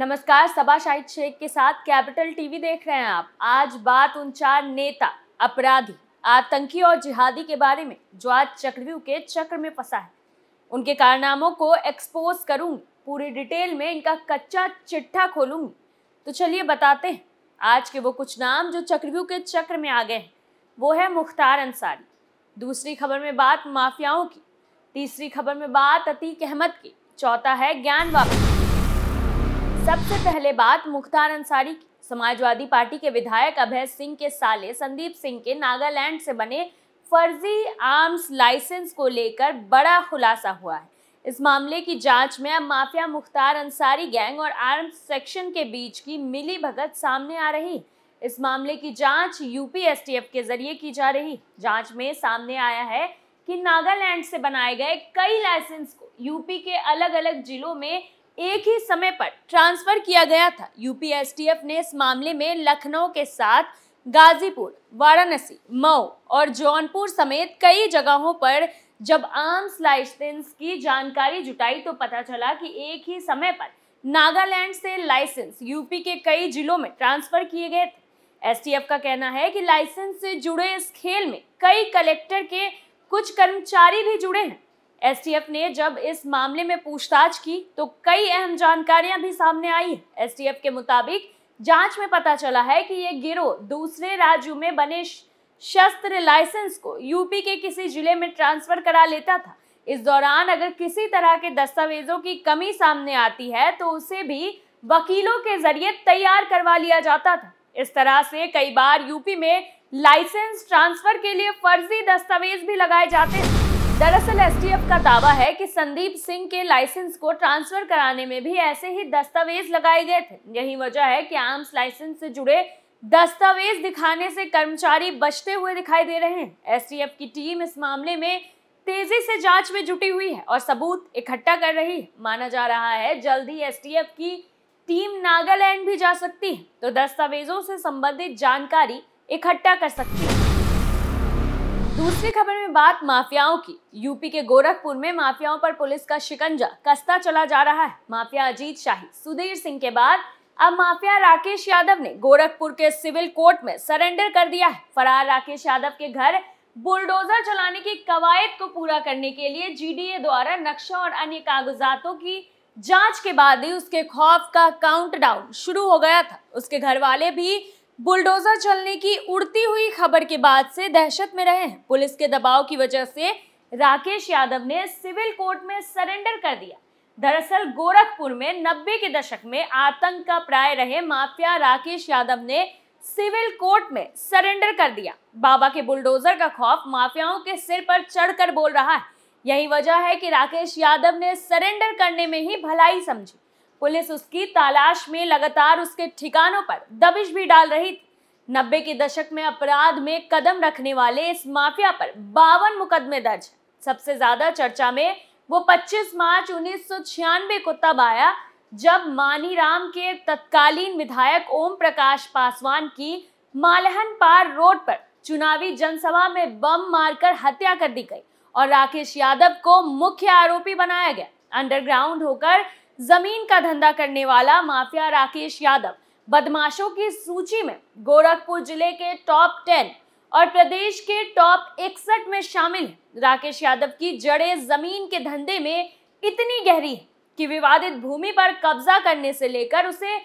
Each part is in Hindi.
नमस्कार सबा शाहिद शेख के साथ कैपिटल टीवी देख रहे हैं आप आज बात उन चार नेता अपराधी आतंकी और जिहादी के बारे में जो आज चक्रव्यूह के चक्र में फंसा है उनके कारनामों को एक्सपोज करूंगी पूरी डिटेल में इनका कच्चा चिट्ठा खोलूंगी तो चलिए बताते हैं आज के वो कुछ नाम जो चक्रव्यूह के चक्र में आ गए हैं वो है मुख्तार अंसारी दूसरी खबर में बात माफियाओं की तीसरी खबर में बात अतीक अहमद की चौथा है ज्ञान वापसी सबसे पहले बात मुख्तार अंसारी समाजवादी पार्टी के विधायक अभय सिंह के साले संदीप सिंह के नागालैंड से बने फर्जी आर्म्स लाइसेंस को लेकर बड़ा खुलासा हुआ है इस मामले की जांच में अब माफिया मुख्तार अंसारी गैंग और आर्म्स सेक्शन के बीच की मिली भगत सामने आ रही इस मामले की जांच यूपीएसटीएफ के जरिए की जा रही जांच में सामने आया है कि नागालैंड से बनाए गए कई लाइसेंस को यूपी के अलग अलग जिलों में एक ही समय पर ट्रांसफर किया गया था यूपीएसटीएफ ने इस मामले में लखनऊ के साथ गाजीपुर वाराणसी मऊ और जौनपुर समेत कई जगहों पर जब आर्म्स लाइसेंस की जानकारी जुटाई तो पता चला कि एक ही समय पर नागालैंड से लाइसेंस यूपी के कई जिलों में ट्रांसफर किए गए थे एसटीएफ का कहना है कि लाइसेंस से जुड़े इस खेल में कई कलेक्टर के कुछ कर्मचारी भी जुड़े हैं एसटीएफ ने जब इस मामले में पूछताछ की तो कई अहम जानकारियां भी सामने आई एसटीएफ के मुताबिक जांच में पता चला है कि ये गिरोह दूसरे राज्यों में बने शस्त्र लाइसेंस को यूपी के किसी जिले में ट्रांसफर करा लेता था इस दौरान अगर किसी तरह के दस्तावेजों की कमी सामने आती है तो उसे भी वकीलों के जरिए तैयार करवा लिया जाता था इस तरह से कई बार यूपी में लाइसेंस ट्रांसफर के लिए फर्जी दस्तावेज भी लगाए जाते हैं दरअसल एसटीएफ का दावा है कि संदीप सिंह के लाइसेंस को ट्रांसफर कराने में भी ऐसे ही दस्तावेज लगाए गए थे यही वजह है कि आर्म्स लाइसेंस से जुड़े दस्तावेज दिखाने से कर्मचारी बचते हुए दिखाई दे रहे हैं एसटीएफ की टीम इस मामले में तेजी से जांच में जुटी हुई है और सबूत इकट्ठा कर रही है माना जा रहा है जल्द ही एसटीएफ की टीम नागालैंड भी जा सकती है तो दस्तावेजों से संबंधित जानकारी इकट्ठा कर सकती है दूसरी खबर में बात माफियाओं की यूपी के गोरखपुर में माफियाओं पर पुलिस का शिकंजा कसता चला जा रहा है माफिया अजीत शाही सुधीर सिंह के बाद अब माफिया राकेश यादव ने गोरखपुर के सिविल कोर्ट में सरेंडर कर दिया है फरार राकेश यादव के घर बुलडोजर चलाने की कवायद को पूरा करने के लिए जीडीए द्वारा नक्शा और अन्य कागजातों की जांच के बाद ही उसके खौफ का काउंटडाउन शुरू हो गया था उसके घर वाले भी बुलडोजर चलने की उड़ती हुई खबर के बाद से दहशत में रहे हैं पुलिस के दबाव की वजह से राकेश यादव ने सिविल कोर्ट में सरेंडर कर दिया दरअसल गोरखपुर में नब्बे के दशक में आतंक का प्राय रहे माफिया राकेश यादव ने सिविल कोर्ट में सरेंडर कर दिया बाबा के बुलडोजर का खौफ माफियाओं के सिर पर चढ़कर बोल रहा है यही वजह है कि राकेश यादव ने सरेंडर करने में ही भलाई समझी पुलिस उसकी तलाश में लगातार उसके ठिकानों पर दबिश भी डाल रही थी नब्बे के दशक में अपराध में कदम रखने वाले इस माफिया पर बावन मुकदमे दर्ज सबसे ज्यादा चर्चा में वो 25 मार्च उन्नीस को तब आया जब मानीराम के तत्कालीन विधायक ओम प्रकाश पासवान की मालहन पार रोड पर चुनावी जनसभा में बम मारकर हत्या कर दी गई और राकेश यादव को मुख्य आरोपी बनाया गया अंडरग्राउंड होकर जमीन का धंधा करने वाला माफिया राकेश यादव बदमाशों की सूची में गोरखपुर जिले के टॉप टेन और प्रदेश के टॉप इकसठ में शामिल है राकेश यादव की जड़ें जमीन के धंधे में इतनी गहरी है कि विवादित भूमि पर कब्जा करने से लेकर उसे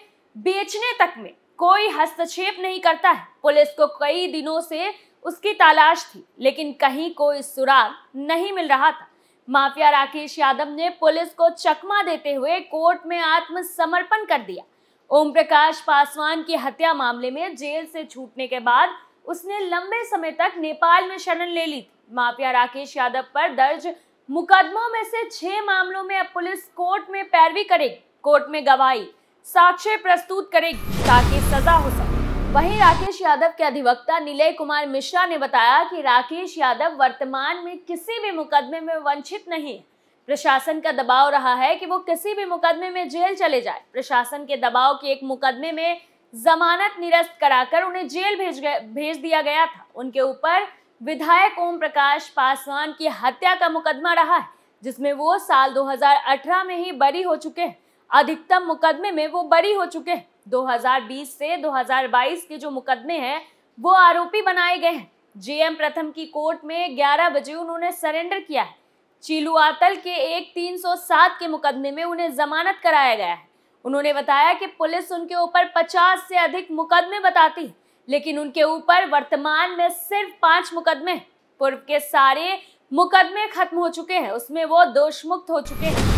बेचने तक में कोई हस्तक्षेप नहीं करता है पुलिस को कई दिनों से उसकी तलाश थी लेकिन कहीं कोई सुराग नहीं मिल रहा था माफिया राकेश यादव ने पुलिस को चकमा देते हुए कोर्ट में आत्मसमर्पण कर दिया ओम प्रकाश पासवान की हत्या मामले में जेल से छूटने के बाद उसने लंबे समय तक नेपाल में शरण ले ली थी माफिया राकेश यादव पर दर्ज मुकदमों में से छह मामलों में अब पुलिस कोर्ट में पैरवी करेगी कोर्ट में गवाही साक्ष्य प्रस्तुत करेगी ताकि सजा हो सके वहीं राकेश यादव के अधिवक्ता निलय कुमार मिश्रा ने बताया कि राकेश यादव वर्तमान में किसी भी मुकदमे में वंचित नहीं प्रशासन का दबाव रहा है कि वो किसी भी मुकदमे में जेल चले जाए प्रशासन के दबाव के एक मुकदमे में जमानत निरस्त कराकर उन्हें जेल भेज गए भेज दिया गया था उनके ऊपर विधायक ओम प्रकाश पासवान की हत्या का मुकदमा रहा है जिसमें वो साल 2018 में ही बरी हो चुके हैं अधिकतम मुकदमे में वो बरी हो चुके हैं 2020 से 2022 के जो मुकदमे हैं वो आरोपी बनाए गए हैं जेएम प्रथम की कोर्ट में 11 बजे उन्होंने सरेंडर किया है चिलुआतल के एक 307 के मुकदमे में उन्हें जमानत कराया गया है उन्होंने बताया कि पुलिस उनके ऊपर 50 से अधिक मुकदमे बताती है लेकिन उनके ऊपर वर्तमान में सिर्फ पांच मुकदमे पूर्व के सारे मुकदमे खत्म हो चुके हैं उसमें वो दोषमुक्त हो चुके हैं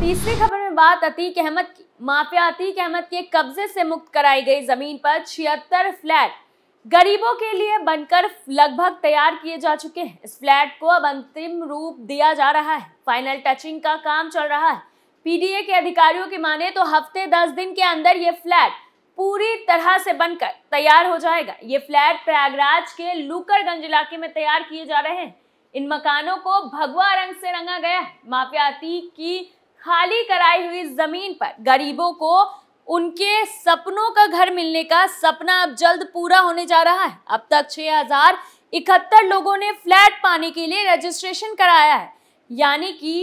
तीसरी खबर बात अतीक अहमद की माफिया अतीक अहमद के कब्जे से मुक्त कराई गई जमीन पर छिहत्तर फ्लैट गरीबों के लिए बनकर लगभग तैयार किए जा चुके हैं इस फ्लैट को अब अंतिम रूप दिया जा रहा है फाइनल टचिंग का काम चल रहा है पीडीए के अधिकारियों की माने तो हफ्ते दस दिन के अंदर ये फ्लैट पूरी तरह से बनकर तैयार हो जाएगा ये फ्लैट प्रयागराज के लूकरगंज इलाके में तैयार किए जा रहे हैं इन मकानों को भगवा रंग से रंगा गया है माफिया अतीक की खाली कराई हुई जमीन पर गरीबों को उनके सपनों का घर मिलने का सपना अब जल्द पूरा होने जा रहा है अब तक छह हजार इकहत्तर लोगों ने फ्लैट पाने के लिए रजिस्ट्रेशन कराया है यानी कि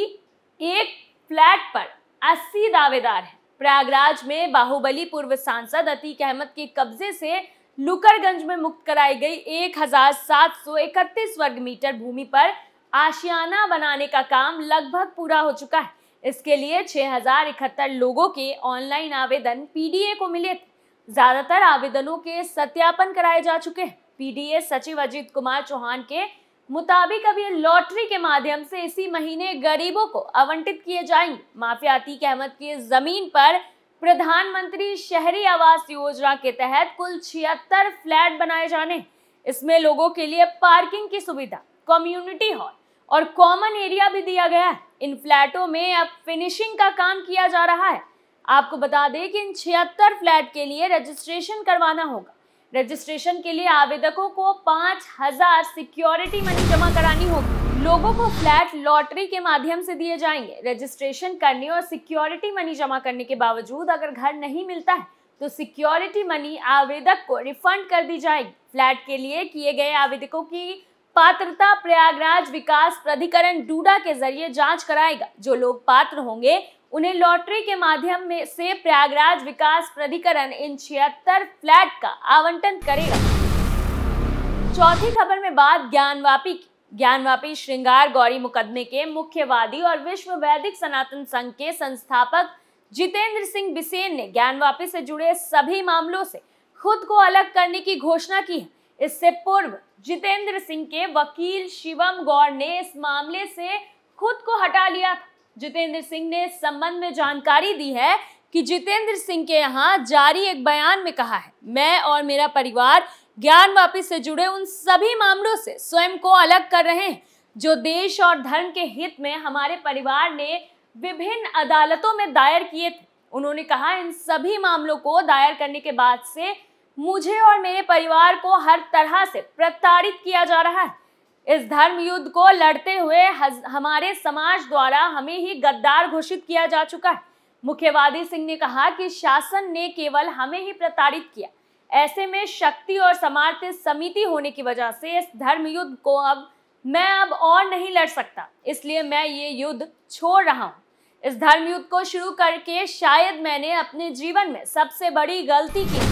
एक फ्लैट पर 80 दावेदार हैं प्रयागराज में बाहुबली पूर्व सांसद अतीक अहमद के कब्जे से लुकरगंज में मुक्त कराई गई एक वर्ग मीटर भूमि पर आशियाना बनाने का काम लगभग पूरा हो चुका है इसके लिए छः लोगों के ऑनलाइन आवेदन पीडीए को मिले ज़्यादातर आवेदनों के सत्यापन कराए जा चुके हैं पीडीए सचिव अजीत कुमार चौहान के मुताबिक अब ये लॉटरी के माध्यम से इसी महीने गरीबों को आवंटित किए जाएंगे माफिया अतीक अहमद की जमीन पर प्रधानमंत्री शहरी आवास योजना के तहत कुल छिहत्तर फ्लैट बनाए जाने इसमें लोगों के लिए पार्किंग की सुविधा कम्युनिटी हॉल और कॉमन एरिया भी दिया गया है इन फ्लैटों में अब फिनिशिंग का काम किया जा रहा है आपको बता दें कि इन छिहत्तर फ्लैट के लिए रजिस्ट्रेशन करवाना होगा रजिस्ट्रेशन के लिए आवेदकों को पाँच हजार सिक्योरिटी मनी जमा करानी होगी लोगों को फ्लैट लॉटरी के माध्यम से दिए जाएंगे रजिस्ट्रेशन करने और सिक्योरिटी मनी जमा करने के बावजूद अगर घर नहीं मिलता है तो सिक्योरिटी मनी आवेदक को रिफंड कर दी जाएगी फ्लैट के लिए किए गए आवेदकों की पात्रता प्रयागराज विकास प्राधिकरण डूडा के जरिए जांच कराएगा जो लोग पात्र होंगे उन्हें लॉटरी के माध्यम में से प्रयागराज विकास प्राधिकरण इन छिहत्तर फ्लैट का आवंटन करेगा चौथी खबर में बात ज्ञानवापी की ज्ञानवापी श्रृंगार गौरी मुकदमे के मुख्यवादी और विश्व वैदिक सनातन संघ के संस्थापक जितेंद्र सिंह बिसेन ने ज्ञानवापी से जुड़े सभी मामलों से खुद को अलग करने की घोषणा की है इससे पूर्व जितेंद्र सिंह के वकील शिवम गौर ने इस मामले से खुद को हटा लिया जितेंद्र सिंह ने इस संबंध में जानकारी दी है कि जितेंद्र सिंह के यहाँ जारी एक बयान में कहा है मैं और मेरा परिवार ज्ञान वापिस से जुड़े उन सभी मामलों से स्वयं को अलग कर रहे हैं जो देश और धर्म के हित में हमारे परिवार ने विभिन्न अदालतों में दायर किए थे उन्होंने कहा इन सभी मामलों को दायर करने के बाद से मुझे और मेरे परिवार को हर तरह से प्रताड़ित किया जा रहा है इस धर्म युद्ध को लड़ते हुए हमारे समाज द्वारा हमें ही गद्दार घोषित किया जा चुका है मुख्यवादी सिंह ने कहा कि शासन ने केवल हमें ही प्रताड़ित किया ऐसे में शक्ति और समार्थ समिति होने की वजह से इस धर्म युद्ध को अब मैं अब और नहीं लड़ सकता इसलिए मैं ये युद्ध छोड़ रहा हूँ इस धर्म युद्ध को शुरू करके शायद मैंने अपने जीवन में सबसे बड़ी गलती की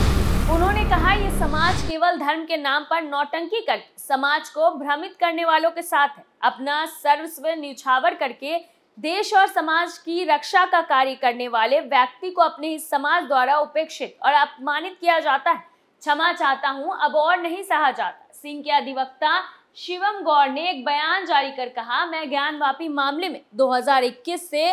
उन्होंने कहा यह समाज केवल धर्म के नाम पर नौटंकी कर समाज को भ्रमित करने वालों के साथ है अपना सर्वस्व निछावर करके देश और समाज की रक्षा का कार्य करने वाले व्यक्ति को अपने ही समाज द्वारा उपेक्षित और अपमानित किया जाता है क्षमा चाहता हूँ अब और नहीं सहा जाता सिंह के अधिवक्ता शिवम गौर ने एक बयान जारी कर कहा मैं ज्ञानवापी मामले में 2021 से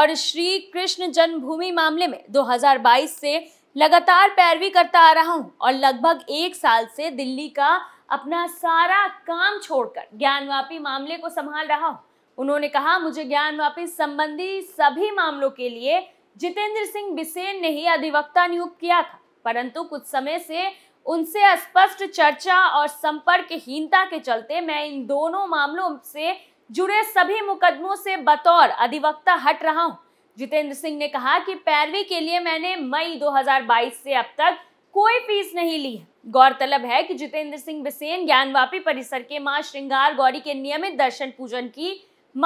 और श्री कृष्ण जन्मभूमि मामले में 2022 से लगातार पैरवी करता आ रहा हूँ और लगभग एक साल से दिल्ली का अपना सारा काम छोड़कर ज्ञानवापी मामले को संभाल रहा हूँ उन्होंने कहा मुझे ज्ञानवापी संबंधी सभी मामलों के लिए जितेंद्र सिंह बिसेन ने ही अधिवक्ता नियुक्त किया था परंतु कुछ समय से उनसे अस्पष्ट चर्चा और संपर्कहीनता के चलते मैं इन दोनों मामलों से जुड़े सभी मुकदमों से बतौर अधिवक्ता हट रहा हूँ जितेंद्र सिंह ने कहा कि पैरवी के लिए मैंने मई 2022 से अब तक कोई फीस नहीं ली है गौरतलब है कि जितेंद्र सिंह बिसेन ज्ञानवापी परिसर के मां श्रृंगार गौरी के नियमित दर्शन पूजन की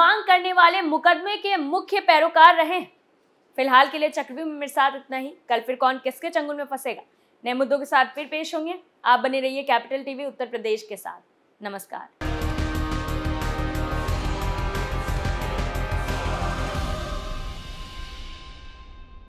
मांग करने वाले मुकदमे के मुख्य पैरोकार रहे फिलहाल के लिए चक्रवी में मेरे साथ इतना ही कल फिर कौन किसके चंगुल में फंसेगा नए मुद्दों के साथ फिर पेश होंगे आप बने रहिए कैपिटल टीवी उत्तर प्रदेश के साथ नमस्कार